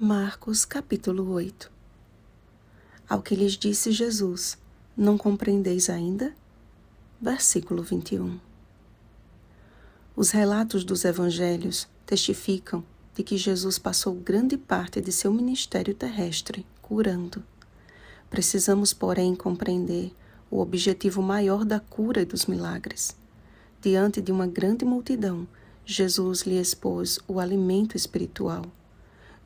Marcos capítulo 8 Ao que lhes disse Jesus, não compreendeis ainda? Versículo 21 Os relatos dos evangelhos testificam de que Jesus passou grande parte de seu ministério terrestre curando. Precisamos, porém, compreender o objetivo maior da cura e dos milagres. Diante de uma grande multidão, Jesus lhe expôs o alimento espiritual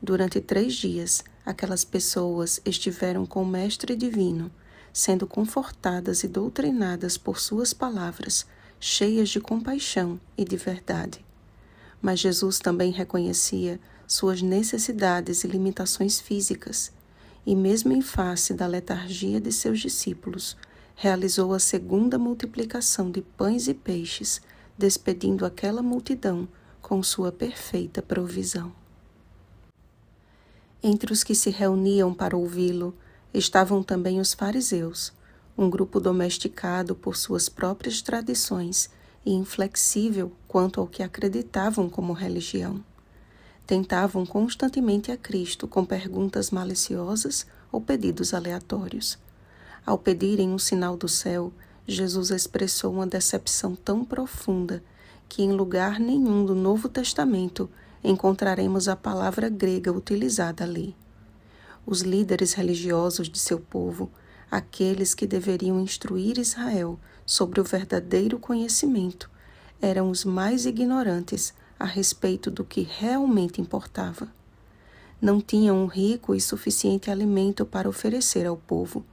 Durante três dias, aquelas pessoas estiveram com o Mestre Divino, sendo confortadas e doutrinadas por suas palavras, cheias de compaixão e de verdade. Mas Jesus também reconhecia suas necessidades e limitações físicas, e, mesmo em face da letargia de seus discípulos, realizou a segunda multiplicação de pães e peixes, despedindo aquela multidão com sua perfeita provisão. Entre os que se reuniam para ouvi-lo estavam também os fariseus, um grupo domesticado por suas próprias tradições e inflexível quanto ao que acreditavam como religião. Tentavam constantemente a Cristo com perguntas maliciosas ou pedidos aleatórios. Ao pedirem um sinal do céu, Jesus expressou uma decepção tão profunda que, em lugar nenhum do Novo Testamento, encontraremos a palavra grega utilizada ali. Os líderes religiosos de seu povo, aqueles que deveriam instruir Israel sobre o verdadeiro conhecimento, eram os mais ignorantes a respeito do que realmente importava. Não tinham um rico e suficiente alimento para oferecer ao povo.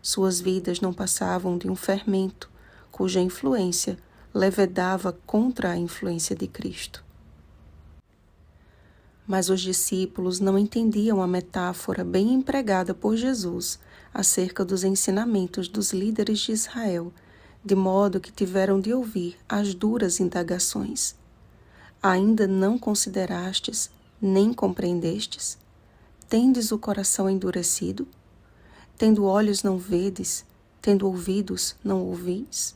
Suas vidas não passavam de um fermento, cuja influência levedava contra a influência de Cristo. Mas os discípulos não entendiam a metáfora bem empregada por Jesus acerca dos ensinamentos dos líderes de Israel, de modo que tiveram de ouvir as duras indagações. Ainda não considerastes, nem compreendestes? Tendes o coração endurecido? Tendo olhos não vedes, tendo ouvidos não ouvis?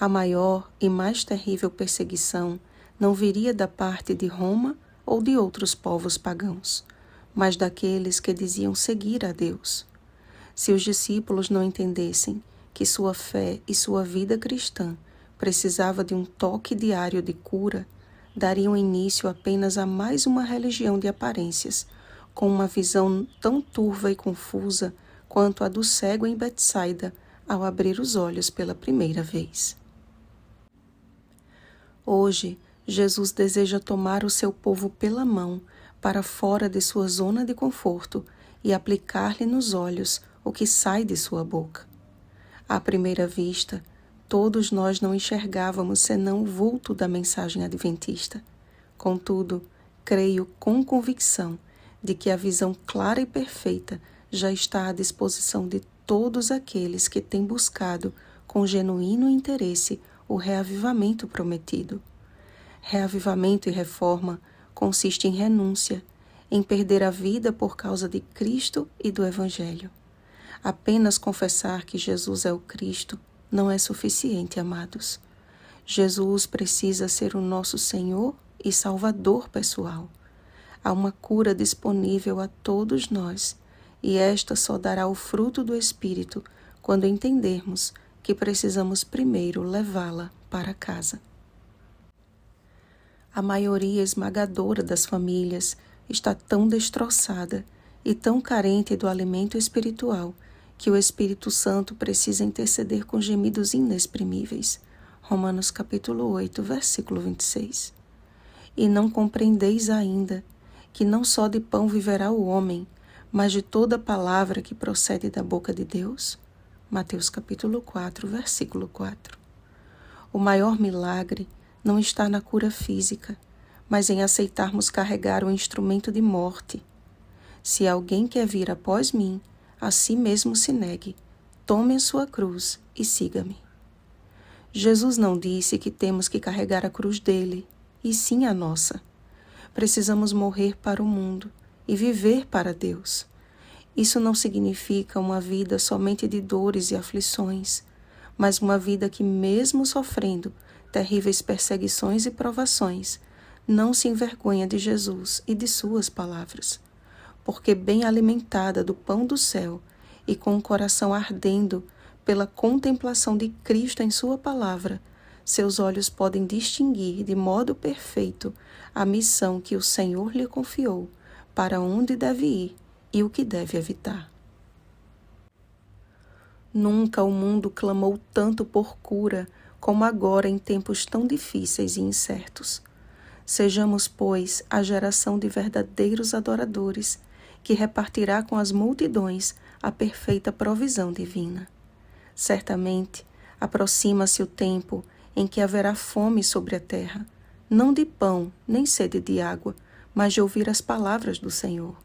A maior e mais terrível perseguição não viria da parte de Roma ou de outros povos pagãos, mas daqueles que diziam seguir a Deus. Se os discípulos não entendessem que sua fé e sua vida cristã precisava de um toque diário de cura, dariam início apenas a mais uma religião de aparências, com uma visão tão turva e confusa quanto a do cego em Betsaida ao abrir os olhos pela primeira vez. Hoje, Jesus deseja tomar o seu povo pela mão para fora de sua zona de conforto e aplicar-lhe nos olhos o que sai de sua boca. À primeira vista, todos nós não enxergávamos senão o vulto da mensagem adventista. Contudo, creio com convicção de que a visão clara e perfeita já está à disposição de todos aqueles que têm buscado, com genuíno interesse, o reavivamento prometido. Reavivamento e reforma consiste em renúncia, em perder a vida por causa de Cristo e do Evangelho. Apenas confessar que Jesus é o Cristo não é suficiente, amados. Jesus precisa ser o nosso Senhor e Salvador pessoal. Há uma cura disponível a todos nós, e esta só dará o fruto do Espírito quando entendermos que precisamos primeiro levá-la para casa. A maioria esmagadora das famílias está tão destroçada e tão carente do alimento espiritual que o Espírito Santo precisa interceder com gemidos inexprimíveis. Romanos capítulo 8, versículo 26. E não compreendeis ainda que não só de pão viverá o homem, mas de toda palavra que procede da boca de Deus? Mateus capítulo 4, versículo 4. O maior milagre não está na cura física, mas em aceitarmos carregar o instrumento de morte. Se alguém quer vir após mim, a si mesmo se negue, tome a sua cruz e siga-me. Jesus não disse que temos que carregar a cruz dele, e sim a nossa. Precisamos morrer para o mundo e viver para Deus. Isso não significa uma vida somente de dores e aflições, mas uma vida que, mesmo sofrendo, terríveis perseguições e provações, não se envergonha de Jesus e de suas palavras, porque bem alimentada do pão do céu e com o coração ardendo pela contemplação de Cristo em sua palavra, seus olhos podem distinguir de modo perfeito a missão que o Senhor lhe confiou, para onde deve ir e o que deve evitar. Nunca o mundo clamou tanto por cura como agora em tempos tão difíceis e incertos. Sejamos, pois, a geração de verdadeiros adoradores, que repartirá com as multidões a perfeita provisão divina. Certamente, aproxima-se o tempo em que haverá fome sobre a terra, não de pão nem sede de água, mas de ouvir as palavras do Senhor.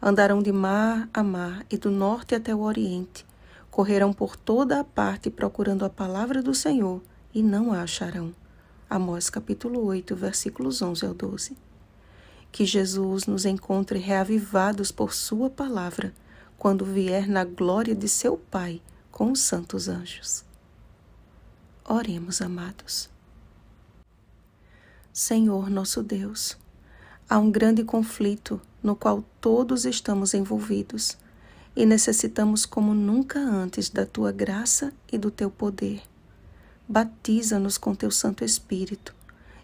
Andarão de mar a mar e do norte até o oriente, correrão por toda a parte procurando a palavra do Senhor e não a acharão. Amós capítulo 8, versículos 11 ao 12. Que Jesus nos encontre reavivados por Sua palavra, quando vier na glória de seu Pai com os santos anjos. Oremos, amados. Senhor nosso Deus, há um grande conflito no qual todos estamos envolvidos e necessitamos como nunca antes da tua graça e do teu poder batiza-nos com teu Santo Espírito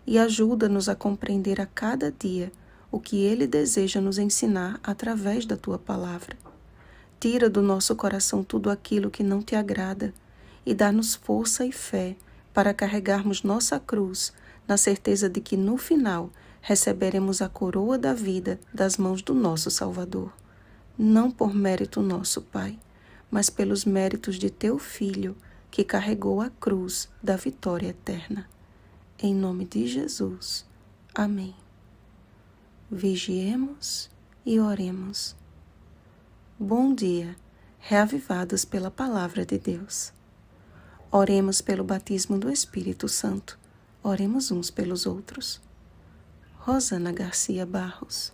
e ajuda-nos a compreender a cada dia o que ele deseja nos ensinar através da tua palavra. Tira do nosso coração tudo aquilo que não te agrada e dá-nos força e fé para carregarmos nossa cruz, na certeza de que no final receberemos a coroa da vida das mãos do nosso Salvador. Não por mérito nosso, Pai, mas pelos méritos de teu Filho que carregou a cruz da vitória eterna. Em nome de Jesus. Amém. Vigiemos e oremos. Bom dia, reavivados pela palavra de Deus. Oremos pelo batismo do Espírito Santo. Oremos uns pelos outros. Rosana Garcia Barros